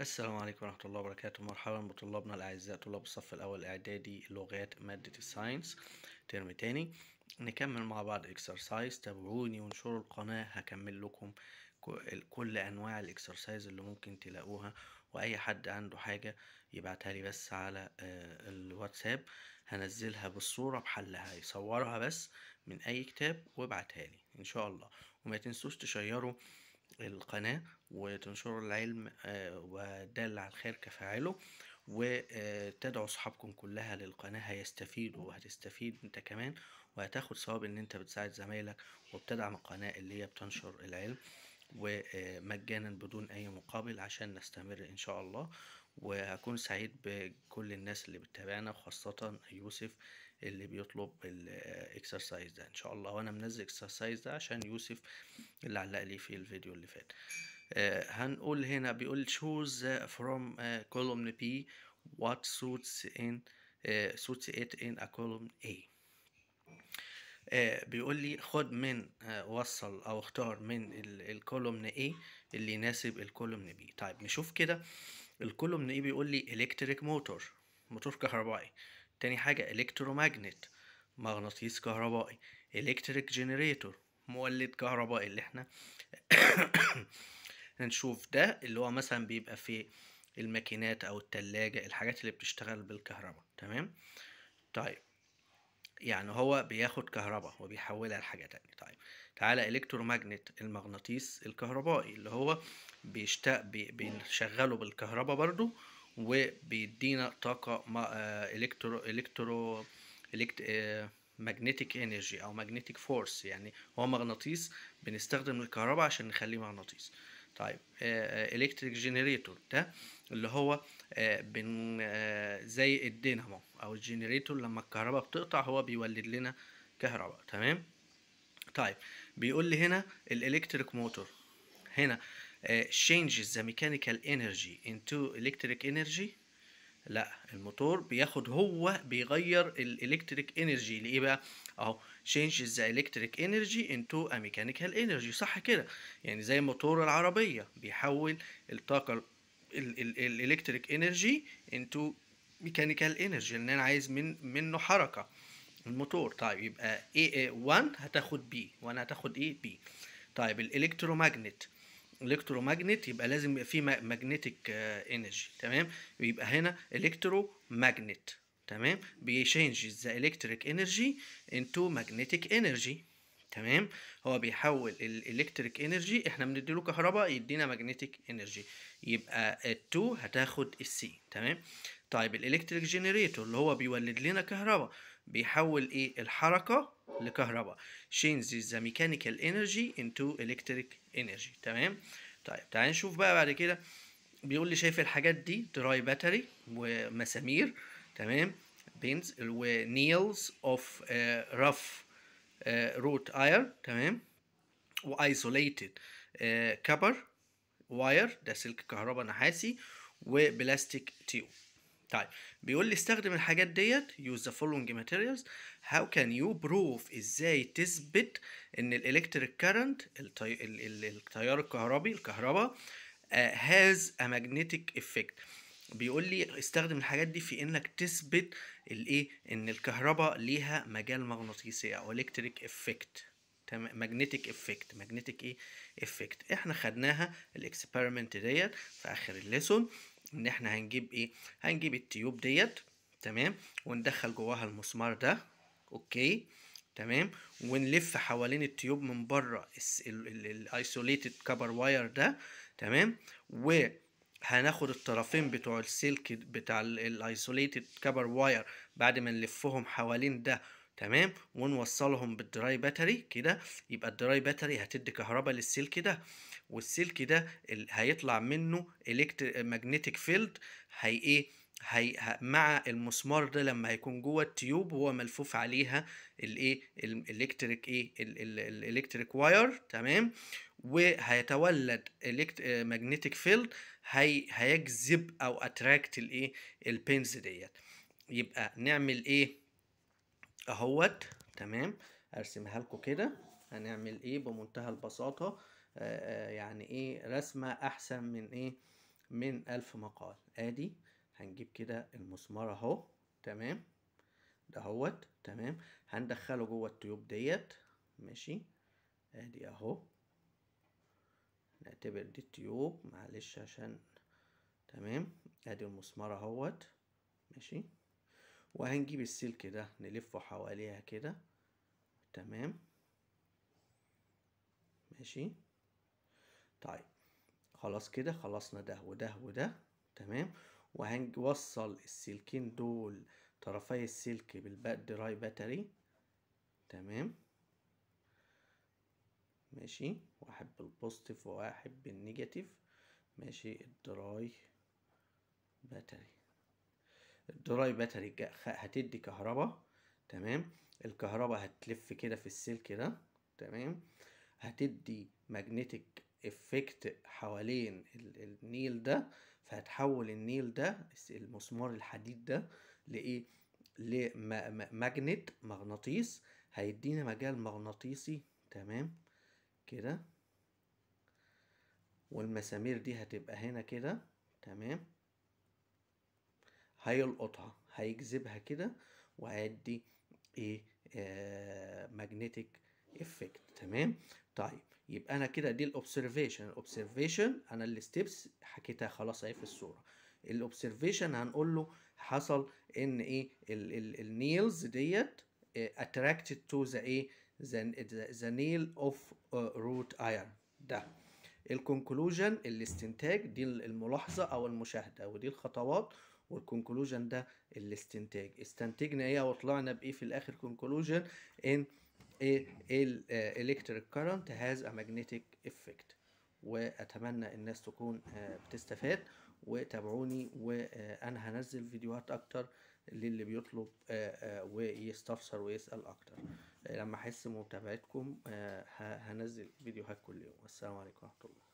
السلام عليكم ورحمة الله وبركاته مرحبا بطلابنا الأعزاء طلاب الصف الأول الإعدادي لغات مادة الساينس ترم تاني نكمل مع بعض اكسرسايز تابعوني وانشروا القناة هكمل لكم كل أنواع الاكسرسايز اللي ممكن تلاقوها وأي حد عنده حاجة يبعتها لي بس على آه، الواتساب هنزلها بالصورة بحلها يصورها بس من أي كتاب وابعتها لي إن شاء الله وما تنسوش تشيروا القناة وتنشروا العلم آه، ودل على الخير كفاعله وتدعوا صحابكم كلها للقناة هيستفيدوا وهتستفيد انت كمان وهتاخد ثواب ان انت بتساعد زمايلك وبتدعم القناة اللي هي بتنشر العلم ومجانا بدون اي مقابل عشان نستمر ان شاء الله وهكون سعيد بكل الناس اللي بتتابعنا وخاصة يوسف اللي بيطلب الاكسرسايز ده ان شاء الله وانا منزل الاكسرسايز ده عشان يوسف اللي علق لي في الفيديو اللي فات آه هنقول هنا بيقول شوز فروم كولومن بي وات سوتس ان سوتس ات ان ا a اي آه، آه، بيقول لي خد من آه وصل او اختار من الكولومن اي اللي يناسب الكولومن بي طيب نشوف كده الكولومن اي بيقول لي الكتريك موتور موتور كهربائي تاني حاجة ماجنت مغناطيس كهربائي الكتريك جنريتور مولد كهربائي اللي احنا هنشوف ده اللي هو مثلا بيبقى في الماكينات او التلاجة الحاجات اللي بتشتغل بالكهرباء تمام طيب يعني هو بياخد كهرباء وبيحولها لحاجة تانية طيب تعالى ماجنت المغناطيس الكهربائي اللي هو بيشتاق بي... بنشغله بالكهرباء برضو وبيدينا طاقة الكترو الكترو الكت ماجنتيك انرجي او ماجنتيك فورس يعني هو مغناطيس بنستخدم الكهرباء عشان نخليه مغناطيس طيب الكتريك آه، جنريتور آه، ده اللي هو آه، بن زي الدينامو او الجنريتور لما الكهرباء بتقطع هو بيولد لنا كهرباء تمام طيب بيقول لي هنا الالكتريك موتور هنا آه، changes the mechanical energy into electric energy لا الموتور بياخد هو بيغير الالكتريك انرجي لايه بقى اهو changes the electric energy into a mechanical energy صح كده يعني زي موتور العربيه بيحول الطاقه الالكتريك انرجي into ميكانيكال انرجي لان انا عايز من منه حركه الموتور طيب يبقى A1 هتاخد B وانا هتاخد A B طيب الالكترومagnet ماجنت يبقى لازم يبقى فيه ماجنتيك انرجي تمام يبقى هنا الكترو ماجنت تمام بيشينج ذا الكتريك انرجي انتو ماجنتيك انرجي تمام هو بيحول الالكتريك انرجي احنا بنديله كهرباء يدينا ماجنتيك انرجي يبقى ال2 هتاخد السي تمام طيب الالكتريك جنريتور اللي هو بيولد لنا كهرباء بيحول ايه الحركه لكهرباء changes the mechanical energy into electric energy تمام طيب تعالى نشوف بقى بعد كده بيقول لي شايف الحاجات دي دراي باتري ومسامير تمام بينز ونيلز اوف رف روت اير تمام وايزوليتد كبر واير ده سلك كهرباء نحاسي وبلاستيك تيوب طيب بيقول لي استخدم الحاجات ديت use the following materials how can you prove ازاي تثبت ان الالكتريك كارنت التيار الكهربي الكهرباء هاز ا ماجنتيك افكت بيقول لي استخدم الحاجات دي في انك تثبت الايه ان الكهرباء ليها مجال مغناطيسي او الكتريك افكت تمام ماجنتيك افكت ماجنتيك ايه افكت احنا خدناها الاكسبيرمنت ديت في اخر الليسون ان احنا هنجيب ايه هنجيب التيوب ديت تمام وندخل جواها المسمار ده اوكي تمام ونلف حوالين التيوب من بره الايسوليتد كبر واير ده تمام و هناخد الطرفين بتوع السلك بتاع الايسوليتد كبر واير بعد ما نلفهم حوالين ده تمام ونوصلهم بالدراي باتري كده يبقى الدراي باتري هتدي كهرباء للسلك ده والسلك ده هيطلع منه ماجنتيك فيلد هي ايه هي مع المسمار ده لما هيكون جوه التيوب هو ملفوف عليها الايه الالكتريك ايه الالكتريك إيه؟ واير تمام وهيتولد ماجنتيك آه، فيلد هي هيجذب او اتراكت الايه البينز ديت يبقى نعمل ايه اهوت تمام ارسمها لكم كده هنعمل ايه بمنتهى البساطه آه، آه، يعني ايه رسمة احسن من ايه من الف مقال ادي هنجيب كده المسمار اهو تمام دهوت تمام هندخله جوه التيوب ديت ماشي ادي اهو نعتبر دي التيوب معلش عشان تمام ادي المسمار اهوت ماشي وهنجيب السلك ده نلفه حواليها كده تمام ماشي طيب خلاص كده خلصنا ده وده وده تمام وهنوصل السلكين دول طرفي السلك بالباك دراي باتري تمام ماشي واحد بالبوزيتيف وواحد بالنيجاتيف ماشي الدراي باتري الدراي باتري هتدي كهرباء تمام الكهرباء هتلف كده في السلك ده تمام هتدي ماجنتيك افكت حوالين النيل ده فهتحول النيل ده المسمار الحديد ده لايه لماجنت مغناطيس هيدينا مجال مغناطيسي تمام كده والمسامير دي هتبقى هنا كده تمام هيلقطها هيجذبها كده وهيدي ايه ماجنتيك آه، افكت تمام طيب يبقى انا كده دي الاوبسرفيشن الاوبسرفيشن انا الستبس حكيتها خلاص اهي في الصوره الاوبسرفيشن هنقول له حصل ان ايه النيلز ديت اتراكتد تو ذا ايه ذا نيل اوف روت ايرن ده الكونكلوجن الاستنتاج دي الملاحظه او المشاهده ودي الخطوات والكونكلوجن ده الاستنتاج استنتجنا ايه وطلعنا بايه في الاخر كونكلوجن ان الالكتريك كارنت هاز ا ماجنتيك افكت واتمنى الناس تكون آه، بتستفاد وتابعوني وانا آه، هنزل فيديوهات اكتر للي بيطلب آه، ويستفسر ويسال اكتر لما احس بمتابعتكم هنزل فيديوهات كل يوم والسلام عليكم ورحمه الله